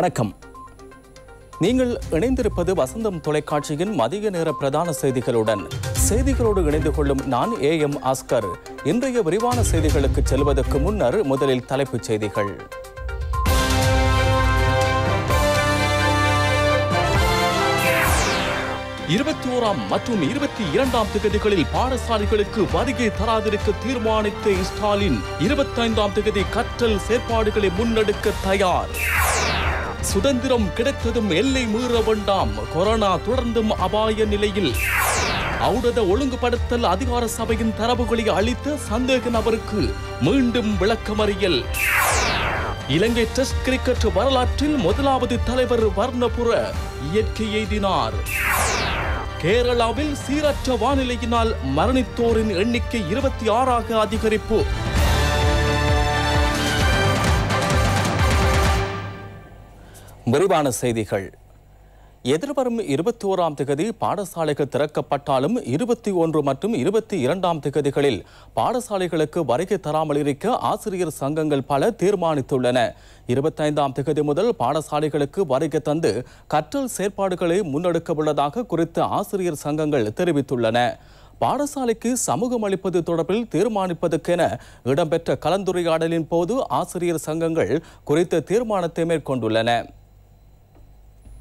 வணக்கம் நீங்கள் இணைந்திருப்பது வசந்தம் தொலைக்காட்சியின் மதிய நேர பிரதான செய்திகளுடன் செய்திகளோடு இணைந்து கொள்ளும் நான் ஏ எம் ஆஸ்கர் இன்றைய விரிவான செய்திகளுக்கு செல்வதற்கு முன்னர் முதலில் தலைப்புச் செய்திகள் இருபத்தி ஓராம் மற்றும் இருபத்தி இரண்டாம் திகதிகளில் பாடசாலைகளுக்கு வருகை தராதிருக்க தீர்மானித்த ஸ்டாலின் இருபத்தைந்தாம் திகதி கற்றல் செயற்பாடுகளை முன்னெடுக்க தயார் சுதந்திரம் கிடைத்ததும் எல்லை மீற வேண்டாம் கொரோனா தொடர்ந்தும் அபாய நிலையில் அவுடத ஒழுங்குபடுத்தல் அதிகார சபையின் தரவுகளை அளித்த சந்தேக நபருக்கு மீண்டும் விளக்கமறியல் இலங்கை டெஸ்ட் கிரிக்கெட் வரலாற்றில் முதலாவது தலைவர் வர்ணபுர இயற்கை எய்தினார் கேரளாவில் சீரற்ற வானிலையினால் மரணித்தோரின் எண்ணிக்கை இருபத்தி ஆறாக அதிகரிப்பு விரிவான செய்திகள் எதிர்வரும் இருபத்தி ஓராம் திகதி பாடசாலைகள் திறக்கப்பட்டாலும் இருபத்தி ஒன்று மற்றும் இருபத்தி இரண்டாம் திகதிகளில் பாடசாலைகளுக்கு வருகை தராமல் இருக்க ஆசிரியர் சங்கங்கள் பல தீர்மானித்துள்ளன இருபத்தைந்தாம் திகதி முதல் பாடசாலைகளுக்கு வருகை தந்து கற்றல் செயற்பாடுகளை முன்னெடுக்கவுள்ளதாக குறித்த ஆசிரியர் சங்கங்கள் தெரிவித்துள்ளன பாடசாலைக்கு சமூகம் அளிப்பது தொடர்பில் தீர்மானிப்பதற்கென இடம்பெற்ற கலந்துரையாடலின் போது ஆசிரியர் சங்கங்கள் குறித்த தீர்மானத்தை மேற்கொண்டுள்ளன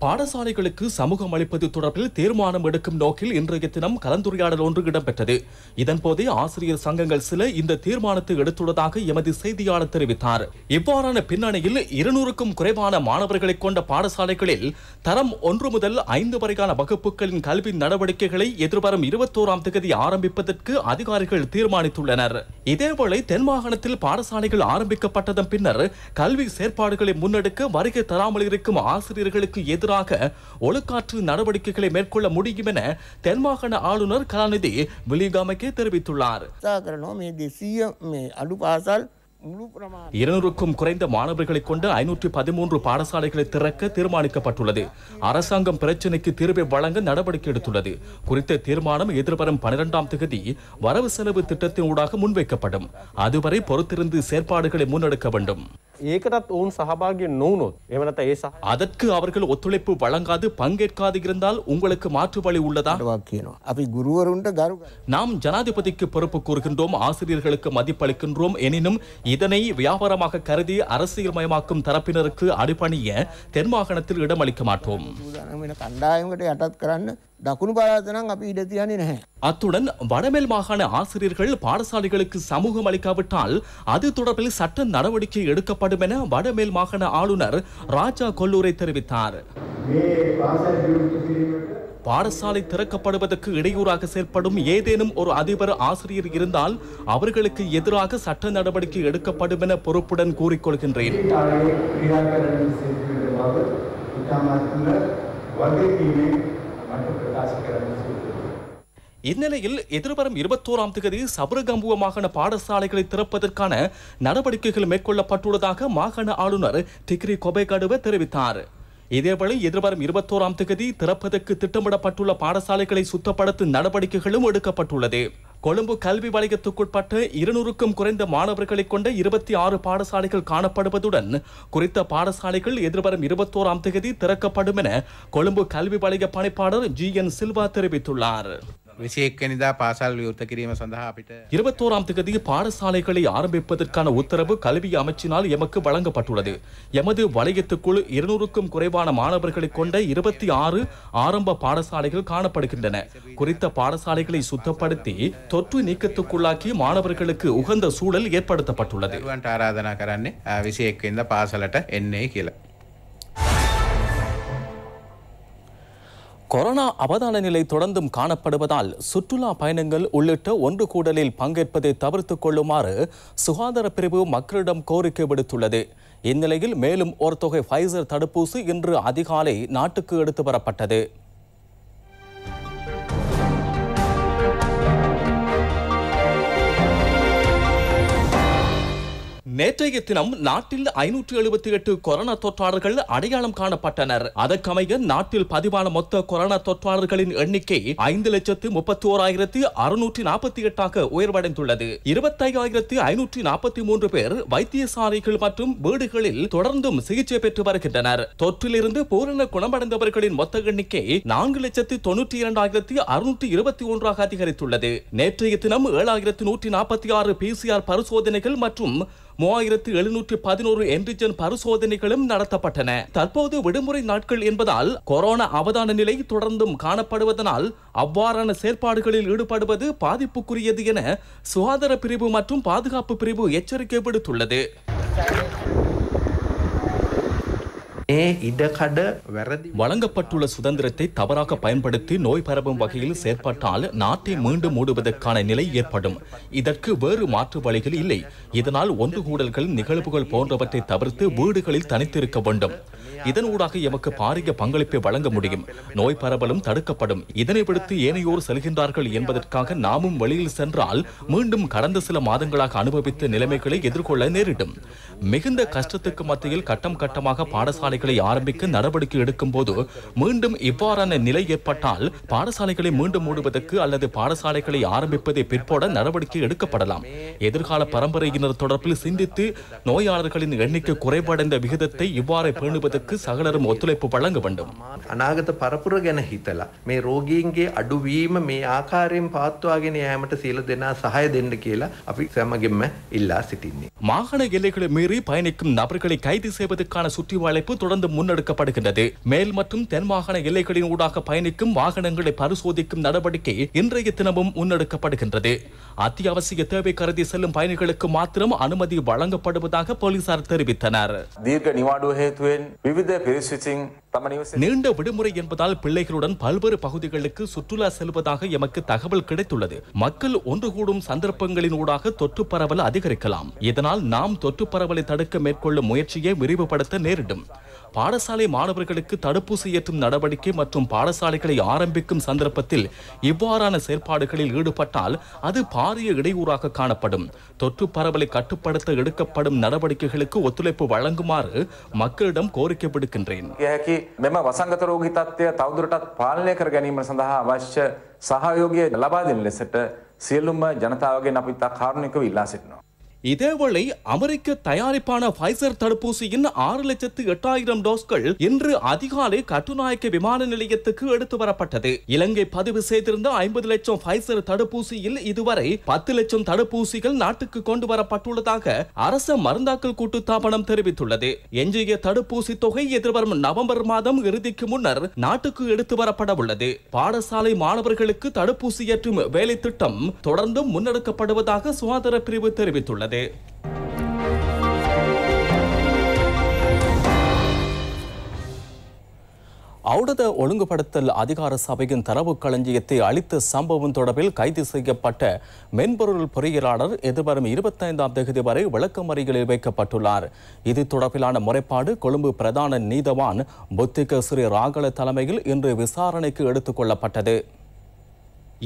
பாடசாலைகளுக்கு சமூகம் அளிப்பது தொடர்பில் தீர்மானம் எடுக்கும் நோக்கில் இன்றைய தினம் கலந்துரையாடல் ஒன்று இடம்பெற்றது இதன்போதே ஆசிரியர் சங்கங்கள் சில இந்த தீர்மானத்தை எடுத்துள்ளதாக எமது செய்தியாளர் தெரிவித்தார் இவ்வாறான பின்னணியில் இருநூறுக்கும் குறைவான மாணவர்களை கொண்ட பாடசாலைகளில் தரம் ஒன்று முதல் ஐந்து வரைக்கான வகுப்புகளின் கல்வி நடவடிக்கைகளை எதிர்வரும் இருபத்தோராம் தேதி ஆரம்பிப்பதற்கு அதிகாரிகள் தீர்மானித்துள்ளனர் இதேவேளை தென்மாகாணத்தில் பாடசாலைகள் ஆரம்பிக்கப்பட்டதன் பின்னர் கல்வி செயற்பாடுகளை முன்னெடுக்க வருகை தராமல் இருக்கும் ஆசிரியர்களுக்கு எதிர் எதிராக ஒழுக்காற்று நடவடிக்கைகளை மேற்கொள்ள முடியும் என தென்மாகாண ஆளுநர் கலாநிதி விலிகாமைக்கு தெரிவித்துள்ளார் இருநூறுக்கும் குறைந்த மாணவர்களை கொண்டு ஐநூற்றி பதிமூன்று பாடசாலைகளை திறக்க தீர்மானிக்கப்பட்டுள்ளது அரசாங்கம் பிரச்சினைக்கு தீர்வை வழங்க நடவடிக்கை எடுத்துள்ளது குறித்த தீர்மானம் எதிர்வரும் பனிரெண்டாம் தேதி வரவு செலவு திட்டத்தின் ஊடாக முன்வைக்கப்படும் அதுவரை பொறுத்திருந்து செயற்பாடுகளை முன்னெடுக்க வேண்டும் ஏகதத் ஓன் சகபாகிய நோனோத் எவனத்த ஏசா அதற்கு அவர்கள் ஒத்துழைப்பு வழங்காது பங்கேற்காது இருந்தால் உங்களுக்கு மாற்று வழி உள்ளதா நாம் ஜனாதிபதிக்கு பொறுப்பு கூறுகின்றோம் ஆசிரியர்களுக்கு மதிப்பளிக்கின்றோம் எனினும் இதனை வியாபாரமாக கருதி அரசியல் மயமாக்கும் தரப்பினருக்கு அடிபணிய தென்மாகாணத்தில் இடமளிக்க மாட்டோம் டக்குனு පලාතනම් අපි ඉඩ තියන්නේ அத்துடன் வடமேல் மாகாண ஆசிரியர்கள் பாடசாலைகளுக்கு சமூகம் அளிக்காவிட்டால் அது தொடர்பில் சட்ட நடவடிக்கை எடுக்கப்படும் என வடமேல் மாகாண ஆளுநர் ராஜா கொல்லூரை தெரிவித்தார் பாடசாலை திறக்கப்படுவதற்கு இடையூறாக செயற்படும் ஏதேனும் ஒரு அதிபர் ஆசிரியர் இருந்தால் அவர்களுக்கு எதிராக சட்ட நடவடிக்கை எடுக்கப்படும் என பொறுப்புடன் கூறிக்கொள்கின்றேன் இந்நிலையில் எதிர்வரும் இருபத்தோராம் தேதி சபரகம்புவ மாகாண பாடசாலைகளை திறப்பதற்கான நடவடிக்கைகள் மேற்கொள்ளப்பட்டுள்ளதாக மாகாண ஆளுநர் டிகிரி கொபைகடுவ தெரிவித்தார் இதேபோல எதிர்வரும் இருபத்தோராம் தேதி திறப்பதற்கு திட்டமிடப்பட்டுள்ள பாடசாலைகளை சுத்தப்படுத்தும் நடவடிக்கைகளும் எடுக்கப்பட்டுள்ளது கொழும்பு கல்வி வலயத்துக்குட்பட்ட இருநூறுக்கும் குறைந்த மாணவர்களை கொண்ட இருபத்தி ஆறு பாடசாலைகள் காணப்படுவதுடன் குறித்த பாடசாலைகள் எதிர்வரும் இருபத்தோராம் தேதி திறக்கப்படும் என கொழும்பு கல்வி வலய பணிப்பாளர் ஜி என் சில்வா தெரிவித்துள்ளார் විසියක්කනිදා பாசால் යුත්ත කිරීම සඳහා இருபத்தோராம் திகதி பாடசாலைகளை ஆரம்பிப்பதற்கான உத்தரவு கல்வி அமைச்சினால் எமக்கு வழங்கப்பட்டுள்ளது எமது வளையத்துக்குள் இருநூறுக்கும் குறைவான மாணவர்களை கொண்ட இருபத்தி ஆறு ஆரம்ப பாடசாலைகள் காணப்படுகின்றன குறித்த பாடசாலைகளை சுத்தப்படுத்தி தொற்று நீக்கத்துக்குள்ளாக்கி மாணவர்களுக்கு உகந்த சூழல் ஏற்படுத்தப்பட்டுள்ளது ஆராதனா கரන්නේ 21 ඉඳ පාසලට එන්නේ කියලා கொரோனா அவதான நிலை தொடர்ந்தும் காணப்படுவதால் சுற்றுலா பயணங்கள் உள்ளிட்ட ஒன்று கூடலில் பங்கேற்பதை தவிர்த்துக் கொள்ளுமாறு சுகாதார பிரிவு மக்களிடம் கோரிக்கை விடுத்துள்ளது இந்நிலையில் மேலும் ஒரு தொகை ஃபைசர் தடுப்பூசி இன்று அதிகாலை நாட்டுக்கு எடுத்து வரப்பட்டது நேற்றைய தினம் நாட்டில் ஐநூற்று எழுபத்தி எட்டு கொரோனா தொற்றாளர்கள் அடையாளம் காணப்பட்டனர் அதற்கமைய நாட்டில் பதிவான மொத்த கொரோனா தொற்றாளர்களின் எண்ணிக்கை ஐந்து லட்சத்து முப்பத்தி ஓராயிரத்து அறுநூற்றி நாற்பத்தி எட்டாக உயர்வடைந்துள்ளது இருபத்தையாயிரத்து ஐநூற்றி நாற்பத்தி மூன்று பேர் வைத்தியசாலைகள் மற்றும் வீடுகளில் தொடர்ந்தும் சிகிச்சை பெற்று வருகின்றனர் தொற்றிலிருந்து பூரண குணமடைந்தவர்களின் மொத்த எண்ணிக்கை நான்கு லட்சத்து தொன்னூற்றி இரண்டாயிரத்து அறுநூற்றி இருபத்தி ஒன்றாக அதிகரித்துள்ளது நேற்றைய தினம் ஏழாயிரத்து நூற்றி நாற்பத்தி ஆறு பிசிஆர் பரிசோதனைகள் மற்றும் மூவாயிரத்து எழுநூற்று பதினோரு என்டிஜன் பரிசோதனைகளும் நடத்தப்பட்டன தற்போது விடுமுறை நாட்கள் என்பதால் கொரோனா அவதான நிலை தொடர்ந்தும் காணப்படுவதனால் அவ்வாறான செயற்பாடுகளில் ஈடுபடுவது பாதிப்புக்குரியது என சுகாதார பிரிவு மற்றும் பாதுகாப்பு பிரிவு எச்சரிக்கை விடுத்துள்ளது வழங்கப்பட்டுள்ள சுதந்திரத்தை தவறாக பயன்படுத்தி நோய் பரவும் வகையில் செயற்பட்டால் நாட்டை மீண்டும் மூடுவதற்கான நிலை ஏற்படும் இதற்கு வேறு மாற்று வழிகள் இல்லை இதனால் ஒன்று கூடல்கள் நிகழ்வுகள் போன்றவற்றை தவிர்த்து வீடுகளில் தனித்திருக்க வேண்டும் இதனூடாக எமக்கு பாரிய பங்களிப்பை வழங்க முடியும் நோய் பரவலும் தடுக்கப்படும் இதனை விடுத்து ஏனையோர் செல்கின்றார்கள் என்பதற்காக நாமும் வெளியில் சென்றால் மீண்டும் கடந்த சில மாதங்களாக அனுபவித்த நிலைமைகளை எதிர்கொள்ள நேரிடும் மிகுந்த கஷ்டத்துக்கு மத்தியில் கட்டம் கட்டமாக பாடசாலைகளை ஆரம்பிக்க நடவடிக்கை எடுக்கும் போது மீண்டும் இவ்வாறான நிலை ஏற்பட்டால் பாடசாலைகளை மீண்டும் மூடுவதற்கு அல்லது பாடசாலைகளை ஆரம்பிப்பதை பிற்போட நடவடிக்கை எடுக்கப்படலாம் எதிர்கால பரம்பரையினர் தொடர்பில் சிந்தித்து நோயாளர்களின் எண்ணிக்கை குறைபடைந்த விகிதத்தை இவ்வாறு பேணுவதற்கு மக்களுக்கு சகலரும் ஒத்துழைப்பு வழங்க வேண்டும் අනාගත පරපුර ගැන හිතලා මේ රෝගීන්ගේ අඩුවීම මේ ආකාරයෙන් පාත්වාගෙන යෑමට සියලු දෙනා සහය இல்லா සිටින්නේ. மாகாண எல்லைகளை மீறி பயணிக்கும் நபர்களை கைது செய்வதற்கான சுற்றி வளைப்பு தொடர்ந்து முன்னெடுக்கப்படுகின்றது மேல் மற்றும் தென் மாகாண எல்லைகளின் ஊடாக பயணிக்கும் வாகனங்களை பரிசோதிக்கும் நடவடிக்கை இன்றைய தினமும் முன்னெடுக்கப்படுகின்றது அத்தியாவசிய தேவை கருதி செல்லும் பயணிகளுக்கு மாத்திரம் அனுமதி வழங்கப்படுவதாக போலீசார் தெரிவித்தனர் தீர்க்க நிவாடு நீண்ட விடுமுறை என்பதால் பிள்ளைகளுடன் பல்வேறு பகுதிகளுக்கு சுற்றுலா செல்வதாக எமக்கு தகவல் கிடைத்துள்ளது மக்கள் ஒன்று கூடும் சந்தர்ப்பங்களினூடாக தொற்று பரவல் அதிகரிக்கலாம் இதனால் நாம் தொற்று பரவலை தடுக்க மேற்கொள்ளும் முயற்சியை விரிவுபடுத்த நேரிடும் பாடசாலை மாணவர்களுக்கு தடுப்பூசி ஏற்றும் நடவடிக்கை மற்றும் பாடசாலைகளை ஆரம்பிக்கும் சந்தர்ப்பத்தில் இவ்வாறான செயற்பாடுகளில் ஈடுபட்டால் அது பாரிய இடையூறாக காணப்படும் தொற்று பரவலை கட்டுப்படுத்த எடுக்கப்படும் நடவடிக்கைகளுக்கு ஒத்துழைப்பு வழங்குமாறு மக்களிடம் கோரிக்கை விடுக்கின்றேன் වසංගත රෝගී තත්ත්වය තවදුරටත් පාලනය කර ගැනීම සඳහා අවශ්‍ය இதேவேளை அமெரிக்க தயாரிப்பான பைசர் தடுப்பூசியின் ஆறு லட்சத்து எட்டாயிரம் டோஸ்கள் இன்று அதிகாலை கட்டுநாயக்க விமான நிலையத்துக்கு எடுத்து வரப்பட்டது இலங்கை பதிவு செய்திருந்த ஐம்பது லட்சம் பைசர் தடுப்பூசியில் இதுவரை பத்து லட்சம் தடுப்பூசிகள் நாட்டுக்கு கொண்டு வரப்பட்டுள்ளதாக அரச மருந்தாக்கல் கூட்டு தாபனம் தெரிவித்துள்ளது எஞ்சிய தடுப்பூசி தொகை எதிர்வரும் நவம்பர் மாதம் இறுதிக்கு முன்னர் நாட்டுக்கு எடுத்து வரப்பட உள்ளது பாடசாலை மாணவர்களுக்கு தடுப்பூசி ஏற்றும் வேலை திட்டம் தொடர்ந்தும் முன்னெடுக்கப்படுவதாக சுகாதார பிரிவு தெரிவித்துள்ளது உள்ளது அவுடத ஒழுங்குபடுத்தல் அதிகார சபையின் தரவு களஞ்சியத்தை அளித்த சம்பவம் தொடர்பில் கைது செய்யப்பட்ட மென்பொருள் பொறியியலாளர் எதிர்வரும் இருபத்தைந்தாம் தேதி வரை விளக்கமறிகளில் வைக்கப்பட்டுள்ளார் இது தொடர்பிலான முறைப்பாடு கொழும்பு பிரதான நீதவான் புத்திக ஸ்ரீ ராகல தலைமையில் இன்று விசாரணைக்கு எடுத்துக் கொள்ளப்பட்டது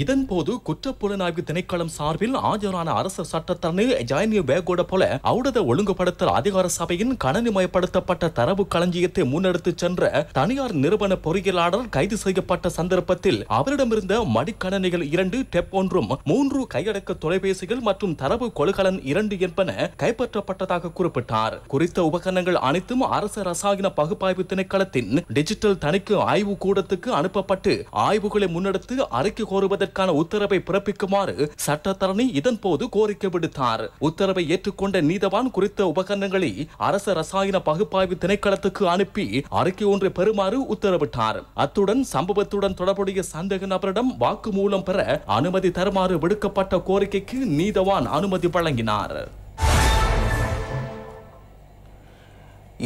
இதன்போது குற்றப்புலனாய்வு திணைக்களம் சார்பில் ஆஜரான அரச சட்டத்தரணி ஜாயினி வேகோட போல அவுடத ஒழுங்குபடுத்தல் அதிகார சபையின் கணனிமயப்படுத்தப்பட்ட தரவு களஞ்சியத்தை முன்னெடுத்து சென்ற தனியார் நிறுவன பொறியியலாளர் கைது செய்யப்பட்ட சந்தர்ப்பத்தில் அவரிடமிருந்த மடிக்கணனிகள் இரண்டு டெப் ஒன்றும் மூன்று கையடக்க தொலைபேசிகள் மற்றும் தரவு கொள்கலன் இரண்டு என்பன கைப்பற்றப்பட்டதாக குறிப்பிட்டார் குறித்த உபகரணங்கள் அனைத்தும் அரச ரசாயன பகுப்பாய்வு திணைக்களத்தின் டிஜிட்டல் தணிக்கை ஆய்வு கூடத்துக்கு அனுப்பப்பட்டு ஆய்வுகளை முன்னெடுத்து அறிக்கை கோருவது அதற்கான உத்தரவை பிறப்பிக்குமாறு சட்டத்தரணி போது கோரிக்கை விடுத்தார் உத்தரவை ஏற்றுக்கொண்ட நீதவான் குறித்த உபகரணங்களை அரச ரசாயன பகுப்பாய்வு திணைக்களத்துக்கு அனுப்பி அறிக்கை ஒன்றை பெறுமாறு உத்தரவிட்டார் அத்துடன் சம்பவத்துடன் தொடர்புடைய சந்தேக நபரிடம் வாக்குமூலம் பெற அனுமதி தருமாறு விடுக்கப்பட்ட கோரிக்கைக்கு நீதவான் அனுமதி வழங்கினார்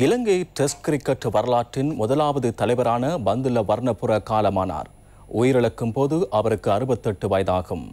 இலங்கை டெஸ்ட் கிரிக்கெட் வரலாற்றின் முதலாவது தலைவரான பந்துல வர்ணபுர காலமானார் உயிரிழக்கும் போது அவருக்கு அறுபத்தெட்டு வயதாகும்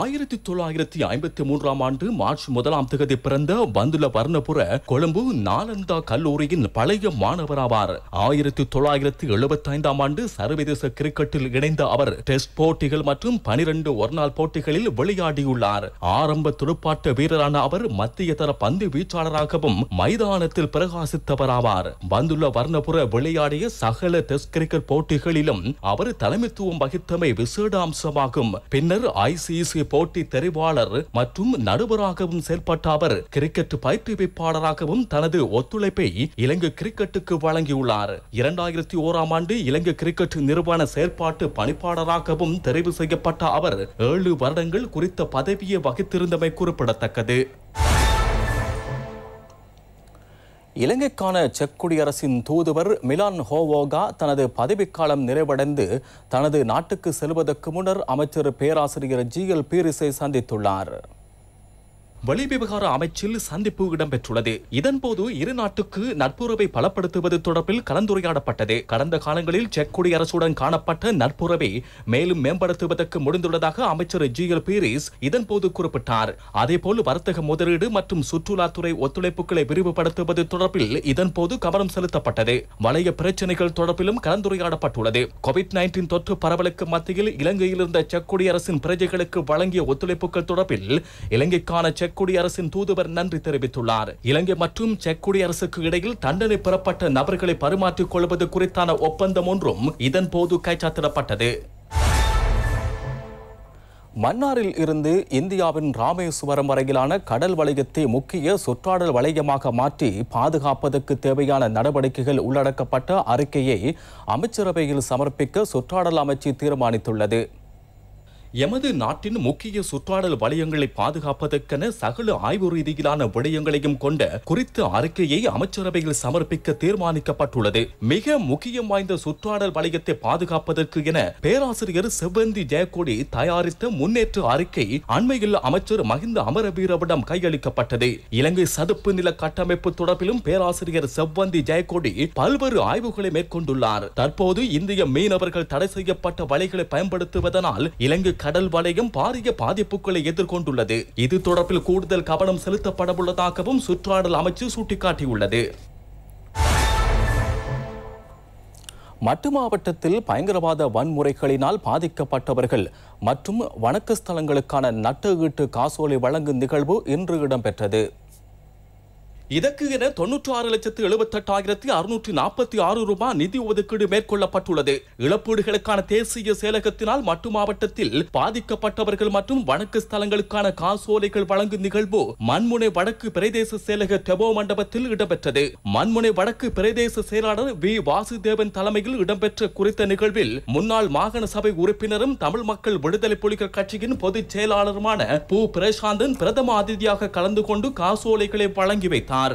ஆயிரத்தி தொள்ளாயிரத்தி ஐம்பத்தி மூன்றாம் ஆண்டு மார்ச் முதலாம் திகதி பிறந்த பந்துல வர்ணபுர கொழும்பு நாலந்தா கல்லூரியின் பழைய மாணவர் ஆவார் ஆயிரத்தி தொள்ளாயிரத்தி எழுபத்தி ஐந்தாம் ஆண்டு சர்வதேச கிரிக்கெட்டில் இணைந்த அவர் டெஸ்ட் போட்டிகள் மற்றும் பனிரெண்டு ஒருநாள் போட்டிகளில் விளையாடியுள்ளார் ஆரம்ப துடுப்பாட்ட வீரரான அவர் மத்திய தர பந்து வீச்சாளராகவும் மைதானத்தில் பிரகாசித்தவராவார் வந்துள்ள வர்ணபுர விளையாடிய சகல டெஸ்ட் கிரிக்கெட் போட்டிகளிலும் அவர் தலைமைத்துவம் வகித்தமை விசேட அம்சமாகும் பின்னர் ஐசிஎஸ் தேசிய போட்டி தெரிவாளர் மற்றும் நடுவராகவும் செயல்பட்ட அவர் கிரிக்கெட் பயிற்றுவிப்பாளராகவும் தனது ஒத்துழைப்பை இலங்கை கிரிக்கெட்டுக்கு வழங்கியுள்ளார் இரண்டாயிரத்தி ஓராம் ஆண்டு இலங்கை கிரிக்கெட் நிறுவன செயற்பாட்டு பணிப்பாளராகவும் தெரிவு செய்யப்பட்ட அவர் ஏழு வருடங்கள் குறித்த பதவியை வகித்திருந்தமை குறிப்பிடத்தக்கது இலங்கைக்கான செக் குடியரசின் தூதுவர் மிலான் ஹோவோகா தனது பதவிக்காலம் நிறைவடைந்து தனது நாட்டுக்கு செல்வதற்கு முன்னர் அமைச்சர் பேராசிரியர் ஜி எல் பீரிஸை சந்தித்துள்ளார் வெளிவிவகார அமைச்சில் சந்திப்பு இடம்பெற்றுள்ளது இதன்போது இரு நாட்டுக்கு நட்புறவை பலப்படுத்துவது தொடர்பில் கலந்துரையாடப்பட்டது கடந்த காலங்களில் செக் குடியரசுடன் காணப்பட்ட நட்புறவை மேலும் மேம்படுத்துவதற்கு முடிந்துள்ளதாக அமைச்சர் ஜி எல் பீரிஸ் இதன்போது குறிப்பிட்டார் அதேபோல் வர்த்தக முதலீடு மற்றும் சுற்றுலாத்துறை ஒத்துழைப்புகளை விரிவுபடுத்துவது தொடர்பில் இதன்போது கவனம் செலுத்தப்பட்டது வளைய பிரச்சனைகள் தொடர்பிலும் கலந்துரையாடப்பட்டுள்ளது கோவிட் நைன்டீன் தொற்று பரவலுக்கு மத்தியில் இலங்கையில் இருந்த செக் குடியரசின் பிரஜைகளுக்கு வழங்கிய ஒத்துழைப்புகள் தொடர்பில் இலங்கைக்கான செக் செக் குடியரசின் தூதுவர் நன்றி தெரிவித்துள்ளார் இலங்கை மற்றும் செக் குடியரசுக்கு இடையில் தண்டனை பெறப்பட்ட நபர்களை பரிமாற்றிக் கொள்வது குறித்தான ஒப்பந்தம் ஒன்றும் இதன் போது கைச்சாத்திடப்பட்டது மன்னாரில் இருந்து இந்தியாவின் ராமேஸ்வரம் வரையிலான கடல் வளையத்தை முக்கிய சுற்றாடல் வளையமாக மாற்றி பாதுகாப்பதற்கு தேவையான நடவடிக்கைகள் உள்ளடக்கப்பட்ட அறிக்கையை அமைச்சரவையில் சமர்ப்பிக்க சுற்றாடல் அமைச்சு தீர்மானித்துள்ளது எமது நாட்டின் முக்கிய சுற்றாடல் வளையங்களை பாதுகாப்பதற்கென சகல ஆய்வு ரீதியிலான விடயங்களையும் கொண்ட குறித்த அறிக்கையை அமைச்சரவையில் சமர்ப்பிக்க தீர்மானிக்கப்பட்டுள்ளது மிக முக்கியம் வாய்ந்த சுற்றாடல் வளையத்தை பாதுகாப்பதற்கு என பேராசிரியர் செவ்வந்தி ஜெயக்கொடி தயாரித்த முன்னேற்ற அறிக்கை அண்மையில் அமைச்சர் மகிந்த அமரவீரவிடம் கையளிக்கப்பட்டது இலங்கை சதுப்பு நில கட்டமைப்பு தொடர்பிலும் பேராசிரியர் செவ்வந்தி ஜெயக்கொடி பல்வேறு ஆய்வுகளை மேற்கொண்டுள்ளார் தற்போது இந்திய மீனவர்கள் தடை செய்யப்பட்ட வலைகளை பயன்படுத்துவதனால் இலங்கை கடல் வலயம் பாரிய பாதிப்புகளை எதிர்கொண்டுள்ளது இது தொடர்பில் கூடுதல் கவனம் செலுத்தப்படவுள்ளதாகவும் சுற்றாடல் அமைச்சு சுட்டிக்காட்டியுள்ளது மட்டு மாவட்டத்தில் பயங்கரவாத வன்முறைகளினால் பாதிக்கப்பட்டவர்கள் மற்றும் வணக்க ஸ்தலங்களுக்கான நட்டு ஈட்டு காசோலை வழங்கும் நிகழ்வு இன்று இடம்பெற்றது இதற்கு என தொன்னூற்று ஆறு லட்சத்து எழுபத்தெட்டாயிரத்தி அறுநூற்றி நாற்பத்தி ஆறு ரூபாய் நிதி ஒதுக்கீடு மேற்கொள்ளப்பட்டுள்ளது இழப்பீடுகளுக்கான தேசிய செயலகத்தினால் மட்டு மாவட்டத்தில் பாதிக்கப்பட்டவர்கள் மற்றும் வழக்கு ஸ்தலங்களுக்கான காசோலைகள் வழங்கும் நிகழ்வு மண்முனை வடக்கு பிரதேச செயலக டெபோ மண்டபத்தில் இடம்பெற்றது மண்முனை வடக்கு பிரதேச செயலாளர் வி வாசுதேவன் தலைமையில் இடம்பெற்ற குறித்த நிகழ்வில் முன்னாள் மாகாண சபை உறுப்பினரும் தமிழ் மக்கள் விடுதலை புலிகள் கட்சியின் பொதுச் செயலாளருமான பு பிரசாந்தன் பிரதம அதிதியாக கலந்து கொண்டு காசோலைகளை வழங்கி வைத்தார் ஆர்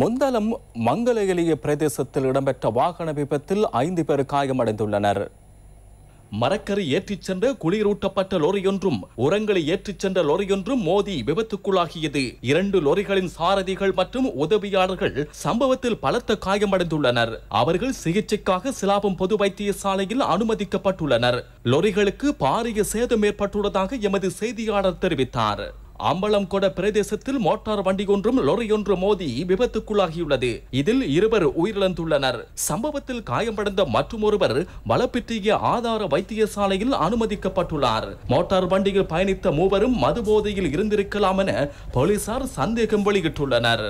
முந்தலம் மங்களகிரிய பிரதேசத்தில் இடம்பெற்ற வாகன விபத்தில் ஐந்து பேர் காயமடைந்துள்ளனர் மரக்கரி ஏற்றிச் சென்ற குளிரூட்டப்பட்ட லொரியொன்றும் உரங்களை ஏற்றிச் சென்ற லொரியொன்றும் மோதி விபத்துக்குள்ளாகியது இரண்டு லொரிகளின் சாரதிகள் மற்றும் உதவியாளர்கள் சம்பவத்தில் பலத்த காயமடைந்துள்ளனர் அவர்கள் சிகிச்சைக்காக சிலாபம் பொது வைத்தியசாலையில் அனுமதிக்கப்பட்டுள்ளனர் லொரிகளுக்கு பாரிய சேதம் ஏற்பட்டுள்ளதாக எமது செய்தியாளர் தெரிவித்தார் அம்பலம்கொட பிரதேசத்தில் மோட்டார் வண்டி ஒன்றும் லொரி ஒன்று மோதி விபத்துக்குள்ளாகியுள்ளது இதில் இருவர் உயிரிழந்துள்ளனர் சம்பவத்தில் காயமடைந்த மற்றும் ஒருவர் ஆதார வைத்தியசாலையில் அனுமதிக்கப்பட்டுள்ளார் மோட்டார் வண்டியில் பயணித்த மூவரும் மது போதையில் இருந்திருக்கலாம் என போலீசார் சந்தேகம் வெளியிட்டுள்ளனர்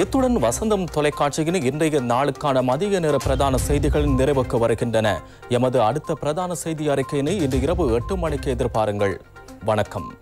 இத்துடன் வசந்தம் தொலைக்காட்சியின் இன்றைய நாளுக்கான மதிய நேர பிரதான செய்திகள் நிறைவுக்கு வருகின்றன எமது அடுத்த பிரதான செய்தி அறிக்கையினை இன்று இரவு எட்டு மணிக்கு எதிர்பாருங்கள் வணக்கம்